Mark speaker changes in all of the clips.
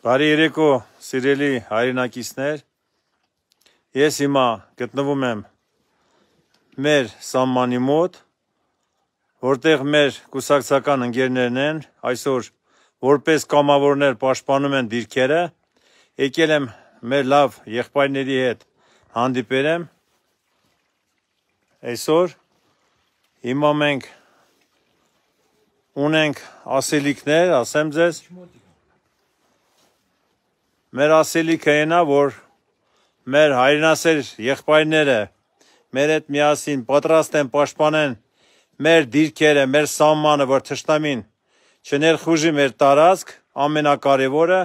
Speaker 1: Բարի երեկո, սիրելի հայրենակիցներ։ Ես հիմա գտնվում եմ մեր սամմանի մոտ, որտեղ մեր կուսակցական ընկերներն են այսօր որպես կամավորներ պաշտպանում են դիրքերը։ Եկել եմ մեր լավ եղբայրների հետ հանդիպել եմ այսօր։ Հիմա մենք ունենք ասելիքներ, ասեմ ձեզ, մեր ասելիքը այն է, որ մեր հայրենասեր եղբայրները մեր հետ միասին պատրաստ են պաշտպանեն մեր դիրքերը, մեր սահմանը, որ ճշտամին չներխուժի մեր տարածք, ամենակարևորը,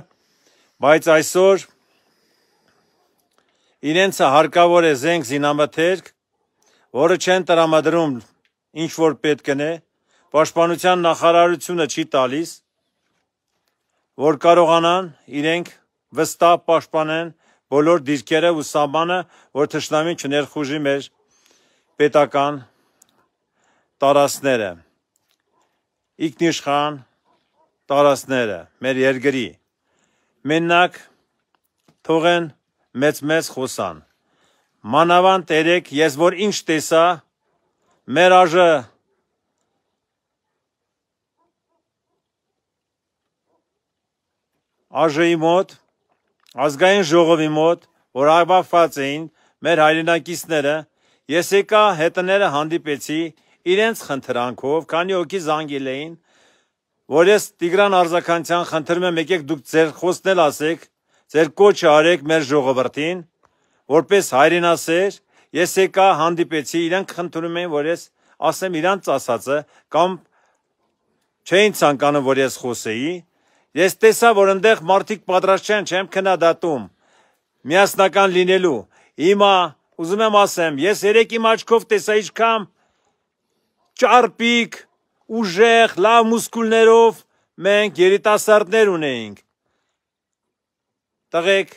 Speaker 1: բայց այսօր իրենց հարկավոր է զենք զինամթերք, որը չեն տրամադրում ինչ որ պետք է, պաշտպանության նախարարությունը չի տալիս, որ կարողանան իրենք վստահ պաշտպանեն բոլոր դիրքերը ու սահմանը, որ թշնամին չներխուժի մեր պետական տարածները, ինքնիշխան տարածները, մեր երկրի։ Մենակ թողեն մեծ-մեծ խոսան։ Մանավանդ երեք ես որ ինչ տեսա, մեր աժը ԱԺ-ի մոտ ազգային ժողովի մոտ, որ աղբաված էին մեր հայրենակիցները, ես եկա հետները հանդիպեցի իրենց խնդրանքով, քանի օքի զանգել էին, որ ես Տիգրան Արզականցյան խնդրում եմ եկեք դուք ձեր խոսքն էլ ասեք, ձեր կոչը արեք մեր ժողովրդին, որպես հայրենասեր, ես եկա հանդիպեցի, իրենք խնդրում էին, որ ես ասեմ իրանց ասածը կամ չէին ցանկանում, որ ես խոսեի, Ես տեսա, որ այնտեղ մարդիկ պատրաստ չեն, չեմ քննադատում միասնական լինելու։ Հիմա ուզում եմ ասեմ, ես երեք իմ աչքով տեսա ինչքան ճարպիկ, ուժեղ, լավ մускուլներով մենք երիտասարդներ ունեինք։ Տղեկ,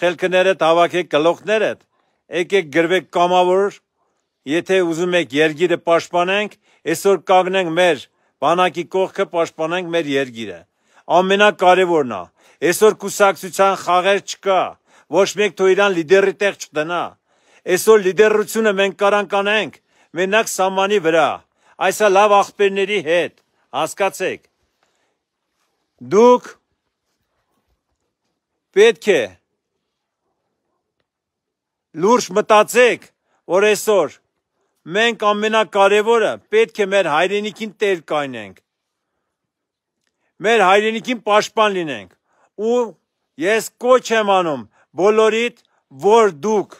Speaker 1: խելքներդ հավաքեք գլոխներդ, եկեք գրվեք կամավոր, եթե ուզում եք երգիրը պաշտպանենք, այսօր կանգնենք մեր բանակի կողքը պաշտպանենք մեր երգիրը ամենակարևորն է։ Այսօր կուսակցության խաղեր չկա, ոչ մեկ թույրան լիդերի տեղ չտնա։ Այսօր լիդերությունը մենք կարան կանենք մենակ սամանի վրա, այսա լավ աղբերների հետ, հասկացեք։ Դուք պետք է լուրջ մտածեք, որ այսօր մենք ամենակարևորը պետք է մեր հայրենիքին տեր կայնենք, մեր հայրենիքին պաշտպան լինենք ու ես կոչ եմ անում բոլորիդ որ դուք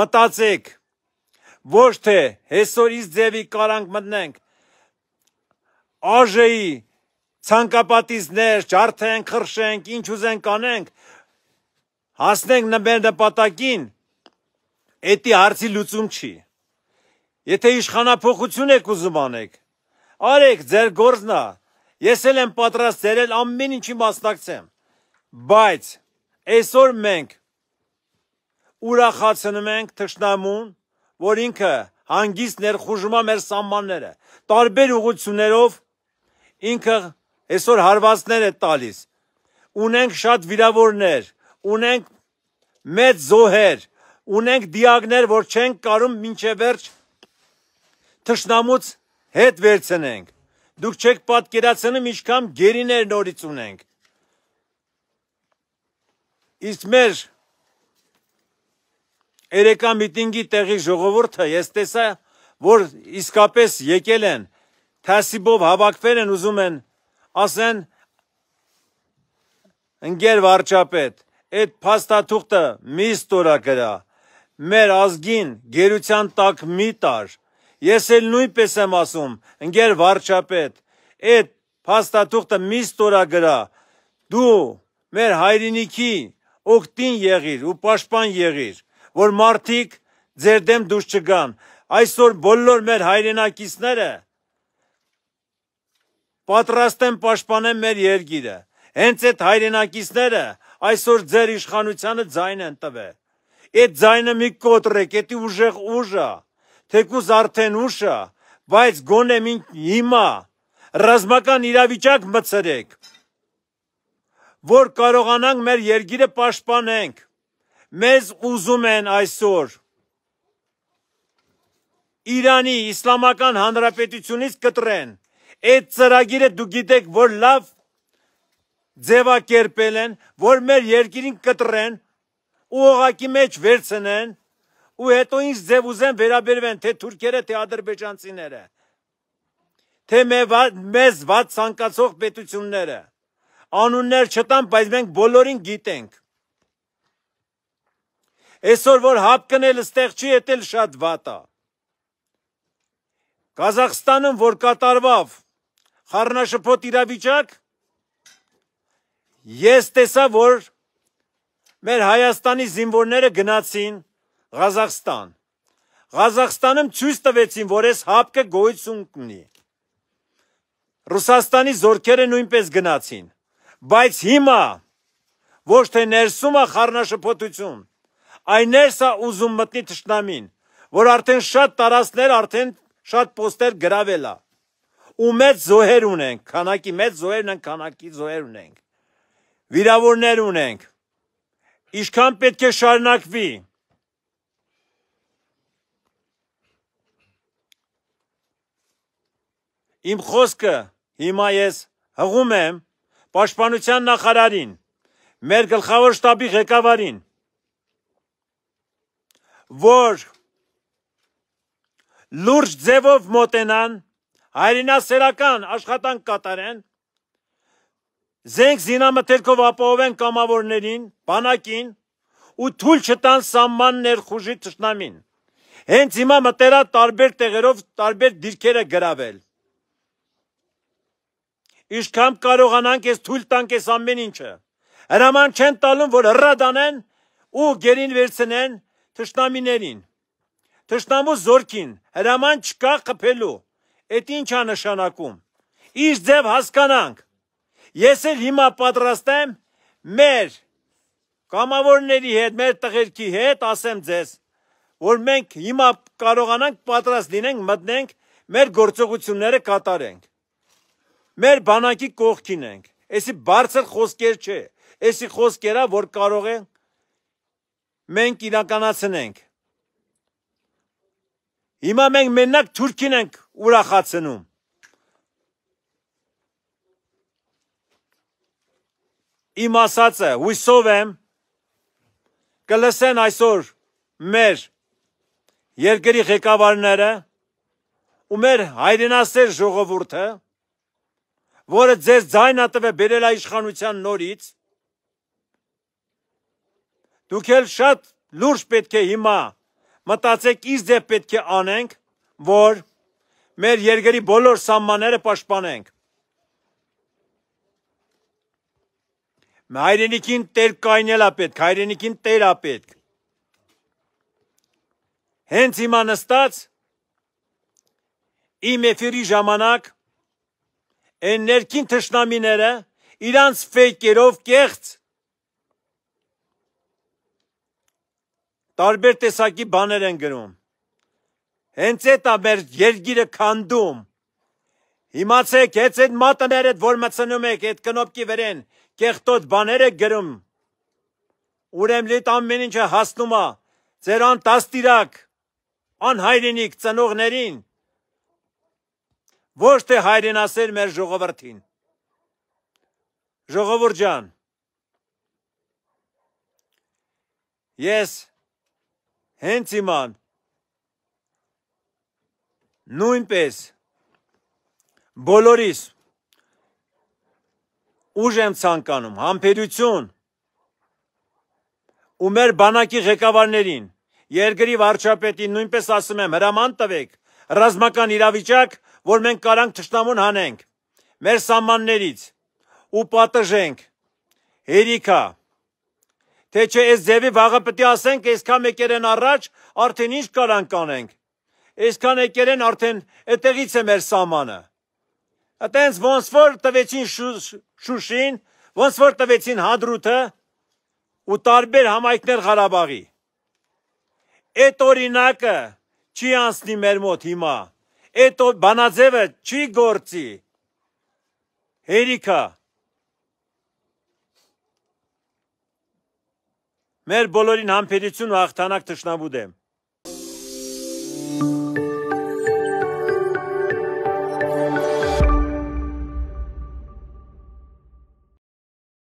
Speaker 1: մտածեք ոչ թե հեսորից ձևի կարանք մտնենք ԱԺ-ի ցանկապատիզներ ջարդենք, խրշենք, ինչ ուզենք անենք, հասնենք նման նպատակին, էտի հարցի լուծում չի։ Եթե իշխանապողություն եք ուզում անեք, արեք ձեր գործնա, Ես էլ եմ պատրաստ ծերել ամեն ինչի մասնակցեմ։ Բայց այսօր մենք ուրախացնում ենք Թշնամուն, որ ինքը հանգիստ ներխուժումա մեր սահմանները։ Տարբեր ուղություններով ինքը այսօր հարվածներ է տալիս։ Ունենք շատ վիրավորներ, ունենք մեծ զոհեր, ունենք դիագներ, որ չենք կարում ոչ վերջ Թշնամուց հետ վերցնենք։ Դուք չեք պատկերացնում ինչքան գերիներ նորից ունենք։ Իսկ մեր երեկա միտինգի տեղի ժողովուրդը ես տեսա, որ իսկապես եկել են, թասիբով հավաքվել են ուզում են, ասեն ընկեր վարչապետ, այդ փաստաթուղթը մի ստորագրա, մեր ազգին գերության տակ մի տար, Ես էլ նույնպես եմ ասում, ընկեր վարչապետ, այդ փաստաթուղթը մի ստորագրա։ Դու մեր հայրենիքի օգտին եղիր ու պաշտպան եղիր, որ մարդիկ ձեր դեմ դուրս չգան։ Այսօր բոլոր մեր հայրենակիցները պատրաստ են պաշտպանել մեր երկիրը։ Հենց այդ հայրենակիցները այսօր ձեր իշխանությանը ձայն են տվել։ Այդ ձայնը մի կոտրեք, դա ուժեղ ուժ է։ ուժա, թեկուզ արդեն ուշը, բայց գոնե մինչ հիմա ռազմական իրավիճակ մցրեք, որ կարողանանք մեր երկիրը պաշտպանենք։ Մեզ ուզում են այսօր Իրանի Իսլամական Հանրապետությունից կտրեն։ Այդ ծրագիրը դու գիտեք, որ լավ ձևակերպել են, որ մեր երկիրին կտրեն, ուղղակի մեջ վերցնեն ու հետո ինձ ձև ուզեն վերաբերվեն թե թուրքերը, թե ադրբեջանցիները, թե մեզ վատ ցանկացող պետությունները։ Անուններ չտան, բայց մենք բոլորին գիտենք։ Այսօր որ հապկնել ստեղ չի ետել շատ վատ է։ Կազախստանում որ կատարվավ խառնաշփոթ իրավիճակ, ես տեսա որ մեր Հայաստանի զինվորները գնացին Ղազախստան։ Ղազախստանում ցույց տվեցին, որ այս հապկը գոյություն ունի։ Ռուսաստանի զորքերը նույնպես գնացին, բայց հիմա ոչ թե ներսում է խառնաշփոթություն, այլ ներսա ուզում մտնի ճշնամին, որ արդեն շատ տարածներ, արդեն շատ պոստեր գրավելա։ Ու մեծ զոհեր ունենք, քանակի մեծ զոհերն են, քանակի զոհեր ունենք։ Վիրավորներ ունենք։ Ինչքան պետք է շարունակվի Իմ խոսքը հիմա ես հղում եմ պաշտպանության նախարարին, մեր գլխավոր շտաբի ղեկավարին, որ լուրջ ձևով մոտենան հայրենասերական աշխատանք կատարեն զենք զինամթերքով ապահովեն կամավորներին, բանակին ու թույլ չտան սաման ներխուժի ճշնամին։ Հենց հիմա մտերա տարբեր տեղերով տարբեր դիրքերը գրավել։ Իշքամ կարողանանք ես թույլ տանք ես ամեն ինչը։ Հրաման չեն տալում, որ հրադանեն ու գերին վերցնեն թշնամիներին։ Թշնամու զորքին հրաման չկա խփելու։ Էդ ինչ է նշանակում։ Իս ձև հասկանանք։ Ես էլ հիմա պատրաստ եմ մեր կամավորների հետ, մեր տղերքի հետ ասեմ ձեզ, որ մենք հիմա կարողանանք պատրաստ լինենք, մտնենք, մեր գործողությունները կատարենք մեր բանակի կողքին ենք։ Էսի բարձր խոսքեր չէ, էսի խոսքերա, որ կարող են մենք իրականացնենք։ Հիմա մենք մենակ Թուրքին ենք ուրախացնում։ Իմ ասածը հույսով եմ կլսեն այսօր մեր երկրի ղեկավարները ու մեր հայրենասեր ժողովուրդը որը ձեզ ձայնատվ է բերել իշխանության նորից, դուք էլ շատ լուրջ պետք է հիմա մտածեք իսկ ձև պետք է անենք, որ մեր երգերի բոլոր սամմանները պաշտպանենք։ Հայրենիքին տեր կայնելա պետք, հայրենիքին տերա պետք։ Հենց հիմա նստած իմ էֆիրի ժամանակ այն ներքին թշնամիները իրանց ֆեյքերով կեղծ տարբեր տեսակի բաներ են գրում։ Հենց այդ է մեր երգիրը քանդում։ Իմացեք, հենց այդ մատները, որ մցնում եք այդ կնոպկի վրեն, կեղտոտ բաներ եք գրում։ Ուրեմն լիտ ամեն ինչը հասնում է ձեր անտաստիրակ անհայրենիք ծնողներին ոչ թե հայրենասեր մեր ժողովրդին։ Ժողովուրդ ջան, ես հենց իման նույնպես բոլորիս ուժ եմ ցանկանում համբերություն ու մեր բանակի ղեկավարներին, երկրի վարչապետին նույնպես ասում եմ հրաման տվեք ռազմական իրավիճակ որ մենք կարանք ճշտամուն հանենք մեր սամաններից ու պատժենք հերիքա թե չէ այս ձևի վաղը պետք է ասենք այսքան մեկերեն առաջ արդեն ինչ կարանք կանենք այսքան եկերեն արդեն այդտեղից է մեր սամանը այտենց ոնց որ տվեցին շուշին ոնց որ տվեցին հադրութը ու տարբեր համայնքներ Ղարաբաղի այդ օրինակը չի անցնի մեր մոտ հիմա այդ բանաձևը չի գործի։ Հերիքա։ Մեր բոլորին համբերություն ու հաղթանակ ճշնամու դեմ։